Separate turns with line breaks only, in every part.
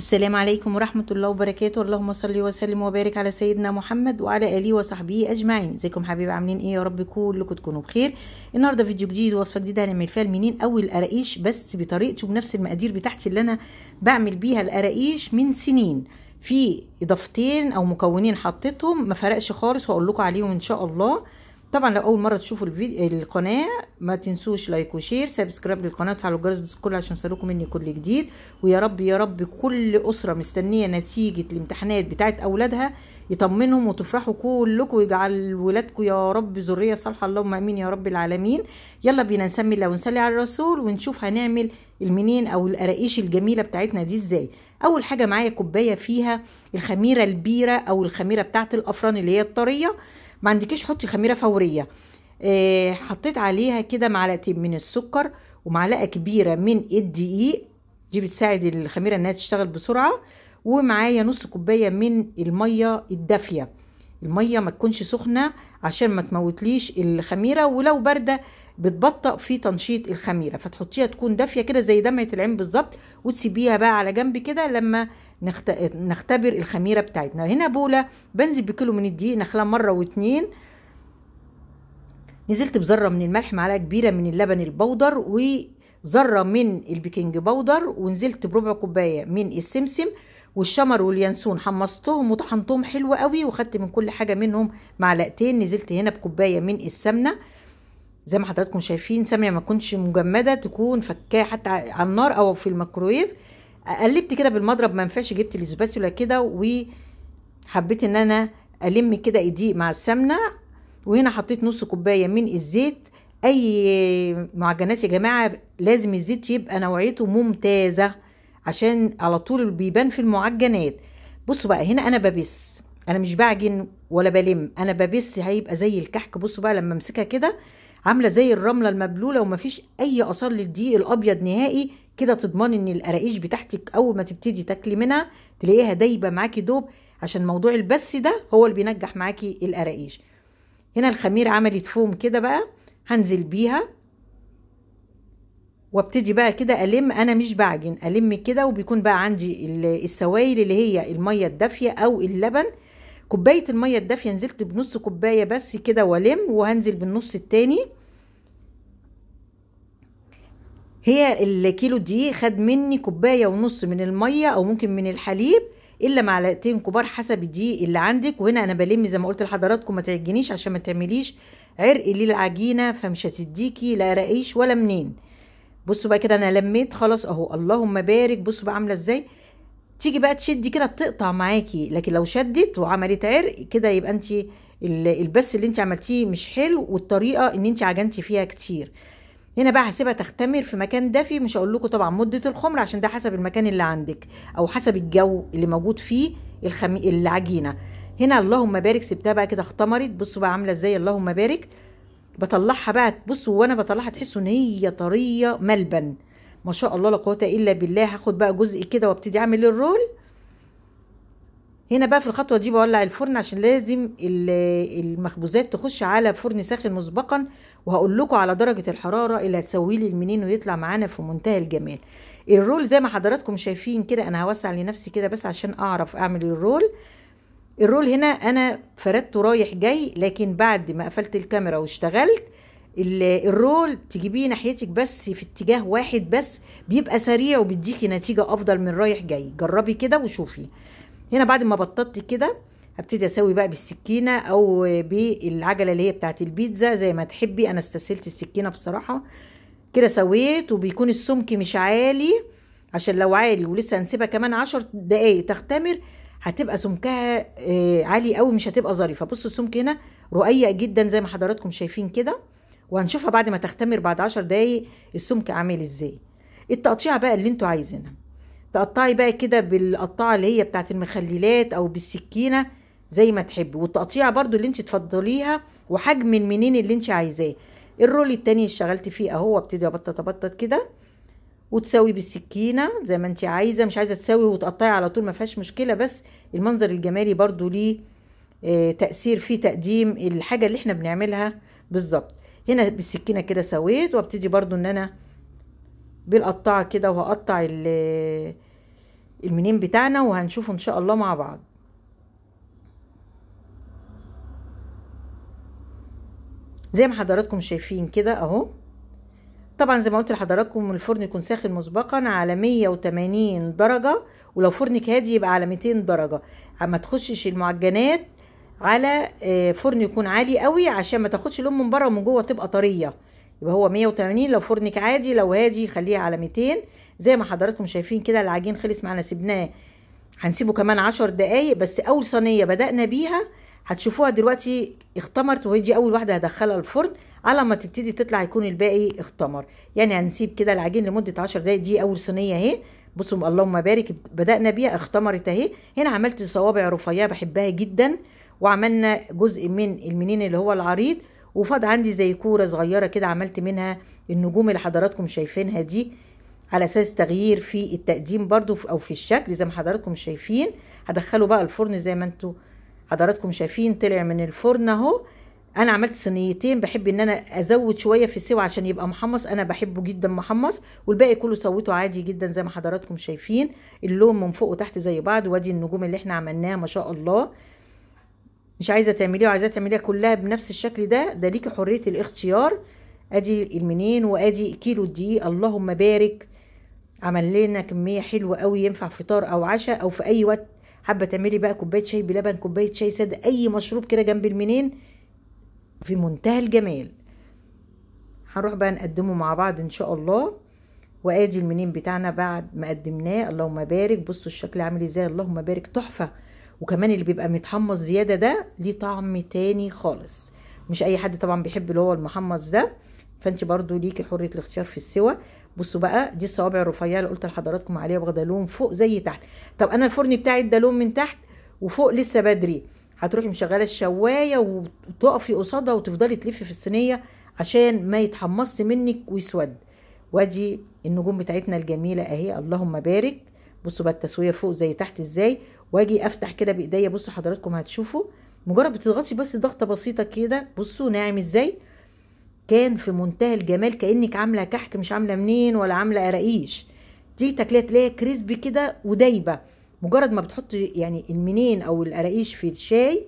السلام عليكم ورحمة الله وبركاته اللهم صل وسلم وبارك على سيدنا محمد وعلى آله وصحبه أجمعين ازيكم حبيبي عاملين ايه يا رب كلكم تكونوا بخير النهارده فيديو جديد وصفة جديدة هنعمل فيها المنين أو القراقيش بس بطريقته بنفس المقادير بتاعتي اللي أنا بعمل بيها القراقيش من سنين في إضافتين أو مكونين حطيتهم ما فرقش خالص وأقول لكم عليهم إن شاء الله طبعا لو اول مره تشوفوا الفيديو القناه ما تنسوش لايك وشير سبسكرايب للقناه وتفعلوا الجرس كله عشان يوصلكم مني كل جديد ويا رب يا رب كل اسره مستنيه نتيجه الامتحانات بتاعه اولادها يطمنهم وتفرحوا كلكم ويجعل ولادكم يا رب ذريه صالحه اللهم امين يا رب العالمين يلا بينا نسمي الله ونصلي على الرسول ونشوف هنعمل المنين او القراقيش الجميله بتاعتنا دي ازاي اول حاجه معايا كوبايه فيها الخميره البيره او الخميره بتاعه الافران اللي هي الطريه ما عندكيش حطي خميره فوريه آه حطيت عليها كده معلقتين من السكر ومعلقه كبيره من الدقيق دي بتساعد الخميره انها تشتغل بسرعه ومعايا نص كوبايه من الميه الدافيه الميه ما تكونش سخنه عشان ما تموتليش الخميره ولو بارده بتبطئ في تنشيط الخميره فتحطيها تكون دافيه كده زي دمعه العين بالظبط وتسيبيها بقى على جنب كده لما نخت... نختبر الخميرة بتاعتنا هنا بولة بنزل بكيلو من الدقيق نخلاه مرة واتنين نزلت بذرة من الملح معلقة كبيرة من اللبن البودر وذرة من البيكنج بودر ونزلت بربع كوباية من السمسم والشمر واليانسون حمصتهم وطحنتهم حلو قوي وخدت من كل حاجة منهم معلقتين نزلت هنا بكوباية من السمنة زي ما حضراتكم شايفين سمنة ما تكونش مجمدة تكون فكاه حتى على النار او في الميكرويف قلبت كده بالمضرب ما ينفعش جبت الاسباتولا كده وحبيت ان انا الم كده ايدي مع السمنه وهنا حطيت نص كوبايه من الزيت اي معجنات يا جماعه لازم الزيت يبقى نوعيته ممتازه عشان على طول بيبان في المعجنات بصوا بقى هنا انا ببس انا مش بعجن ولا بلم انا ببس هيبقى زي الكحك بصوا بقى لما امسكها كده عامله زي الرمله المبلوله ومفيش اي اثار للدقيق الابيض نهائي كده تضمني ان القراقيش بتاعتك اول ما تبتدي تاكلي منها تلاقيها دايبه معاكي دوب عشان موضوع البس ده هو اللي بينجح معاكي القراقيش هنا الخمير عملت فوم كده بقى هنزل بيها وابتدي بقى كده الم انا مش بعجن الم كده وبيكون بقى عندي السوائل اللي هي الميه الدافيه او اللبن كوبايه الميه الدافيه نزلت بنص كوبايه بس كده والم وهنزل بالنص التاني هي الكيلو دي خد مني كوبايه ونص من الميه او ممكن من الحليب الا معلقتين كبار حسب دي اللي عندك وهنا انا بلم زي ما قلت لحضراتكم ما تعجنيش عشان ما تعمليش عرق للعجينه فمش هتديكي لا رقيش ولا منين بصوا بقى كده انا لميت خلاص اهو اللهم بارك بصوا بقى عامله ازاي تيجي بقى تشدي كده تقطع معاكي لكن لو شدت وعملت عرق كده يبقى انت البث اللي انت عملتيه مش حلو والطريقه ان انت عجنتي فيها كتير هنا بقى هسيبها تختمر في مكان دافي مش هقول لكم طبعا مده الخمر عشان ده حسب المكان اللي عندك او حسب الجو اللي موجود فيه الخم... العجينه هنا اللهم بارك سبتها بقى كده اختمرت بصوا بقى عامله ازاي اللهم بارك بطلعها بقى بصوا وانا بطلعها تحسوا ان هي طريه ملبن ما شاء الله لا قوه الا بالله هاخد بقى جزء كده وابتدي اعمل الرول هنا بقى في الخطوه دي بولع الفرن عشان لازم المخبوزات تخش على فرن ساخن مسبقا وهقول لكم على درجه الحراره اللي هتسوي لي المنين ويطلع معانا في منتهى الجمال الرول زي ما حضراتكم شايفين كده انا هوسع لنفسي كده بس عشان اعرف اعمل الرول الرول هنا انا فردته رايح جاي لكن بعد ما قفلت الكاميرا واشتغلت الرول تجيبيه ناحيتك بس في اتجاه واحد بس بيبقى سريع وبيديكي نتيجه افضل من رايح جاي جربي كده وشوفي هنا بعد ما بططت كده هبتدي اسوي بقى بالسكينه او بالعجله اللي هي بتاعت البيتزا زي ما تحبي انا استسهلت السكينه بصراحه كده سويت وبيكون السمك مش عالي عشان لو عالي ولسه هنسيبها كمان عشر دقايق تختمر هتبقى سمكها آه، عالي قوي مش هتبقى ظريفه بصوا السمك هنا رقيق جدا زي ما حضراتكم شايفين كده وهنشوفها بعد ما تختمر بعد عشر دقايق السمك عامل ازاي التقطيع بقى اللي انتوا عايزينها تقطعي بقى كده بالقطاعه اللي هي بتاعت المخللات او بالسكينه زي ما تحبي والتقطيع برضو اللي انت تفضليها وحجم المنين اللي انت عايزاه الرول التاني اللي اشتغلت فيه اهو ابتدي ابطط ابطط كده وتساوي بالسكينه زي ما انت عايزه مش عايزه تساوي وتقطعي على طول ما فيهاش مشكله بس المنظر الجمالي برضو ليه اه تاثير في تقديم الحاجه اللي احنا بنعملها بالظبط هنا بالسكينه كده سويت وابتدي برضو ان انا بالقطاعه كده وهقطع المنين بتاعنا وهنشوفه ان شاء الله مع بعض زي ما حضراتكم شايفين كده اهو طبعا زي ما قلت لحضراتكم الفرن يكون ساخن مسبقا على 180 درجة ولو فرنك هادي يبقى على 200 درجة ما تخشش المعجنات على آه، فرن يكون عالي قوي عشان ما تاخدش اللون من بره ومن جوه تبقى طريه يبقى هو 180 لو فرنك عادي لو هادي خليها على 200 زي ما حضراتكم شايفين كده العجين خلص معانا سيبناه هنسيبه كمان 10 دقايق بس اول صينيه بدانا بيها هتشوفوها دلوقتي اختمرت وهي دي اول واحده هدخلها الفرن على ما تبتدي تطلع يكون الباقي اختمر يعني هنسيب كده العجين لمده 10 دقائق دي اول صينيه اهي بصوا اللهم بارك بدانا بيها اختمرت اهي هنا عملت صوابع رفيعه بحبها جدا وعملنا جزء من المنين اللي هو العريض وفاض عندي زي كوره صغيره كده عملت منها النجوم اللي حضراتكم شايفينها دي على اساس تغيير في التقديم برضو او في الشكل زي ما حضراتكم شايفين هدخله بقى الفرن زي ما انتم حضراتكم شايفين طلع من الفرن اهو انا عملت صينيتين بحب ان انا ازود شويه في السوى عشان يبقى محمص انا بحبه جدا محمص والباقي كله سويته عادي جدا زي ما حضراتكم شايفين اللون من فوق وتحت زي بعض وادي النجوم اللي احنا عملناها ما شاء الله مش عايزه تعمليها وعايزاه تعمليها كلها بنفس الشكل ده ده ليكي حريه الاختيار ادي المنين وادي كيلو الدقيق اللهم بارك عمل لنا كميه حلوه قوي ينفع فطار او عشاء او في اي وقت حابه تعملي بقى كوبايه شاي بلبن كوبايه شاي ساده اي مشروب كده جنب المنين في منتهى الجمال هنروح بقى نقدمه مع بعض ان شاء الله وادي المنين بتاعنا بعد ما قدمناه اللهم بارك بصوا الشكل عامل ازاي اللهم بارك تحفه وكمان اللي بيبقى متحمص زياده ده ليه طعم تاني خالص مش اي حد طبعا بيحب اللي هو المحمص ده فانت برضو ليكي حريه الاختيار في السوى بصوا بقى دي الصوابع الرفيعه اللي قلت لحضراتكم عليها واخده لون فوق زي تحت طب انا الفرن بتاعي ده لون من تحت وفوق لسه بدري هتروحي مشغله الشوايه وتقفي قصادها وتفضلي تلفي في الصينيه عشان ما يتحمصش منك ويسود وادي النجوم بتاعتنا الجميله اهي اللهم بارك بصوا بقى التسويه فوق زي تحت ازاي واجي افتح كده بايديا بصوا حضراتكم هتشوفوا مجرد بتضغطي بس ضغطه بسيطه كده بصوا ناعم ازاي كان في منتهى الجمال كانك عامله كحك مش عامله منين ولا عامله قراقيش تيجي تاكليها تلاقيها كريسبي كده ودايبه مجرد ما بتحطي يعني المنين او القراقيش في الشاي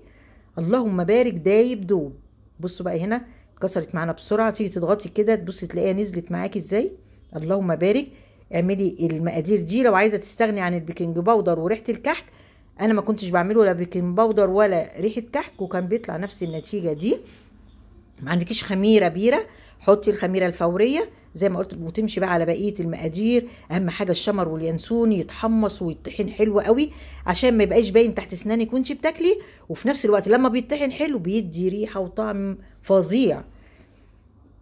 اللهم بارك دايب دوب بصوا بقى هنا اتكسرت معانا بسرعه تيجي تضغطي كده تبصي تلاقيها نزلت معاكي ازاي اللهم بارك اعملي المقادير دي لو عايزه تستغني عن البيكنج باودر وريحه الكحك انا ما كنتش بعمله لا بيكنج باودر ولا ريحه كحك وكان بيطلع نفس النتيجه دي ما عندكيش خميره بيره حطي الخميره الفوريه زي ما قلت وتمشي بقى على بقيه المقادير اهم حاجه الشمر واليانسون يتحمص ويتطحن حلو قوي عشان ما يبقاش باين تحت اسنانك وانت بتاكلي وفي نفس الوقت لما بيتطحن حلو بيدي ريحه وطعم فظيع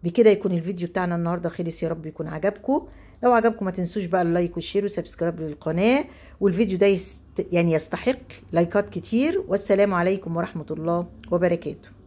بكده يكون الفيديو بتاعنا النهارده خلص يا رب يكون عجبكم لو عجبكم ما تنسوش بقى اللايك والشير وسبسكرايب للقناه والفيديو ده يعني يستحق لايكات كتير والسلام عليكم ورحمه الله وبركاته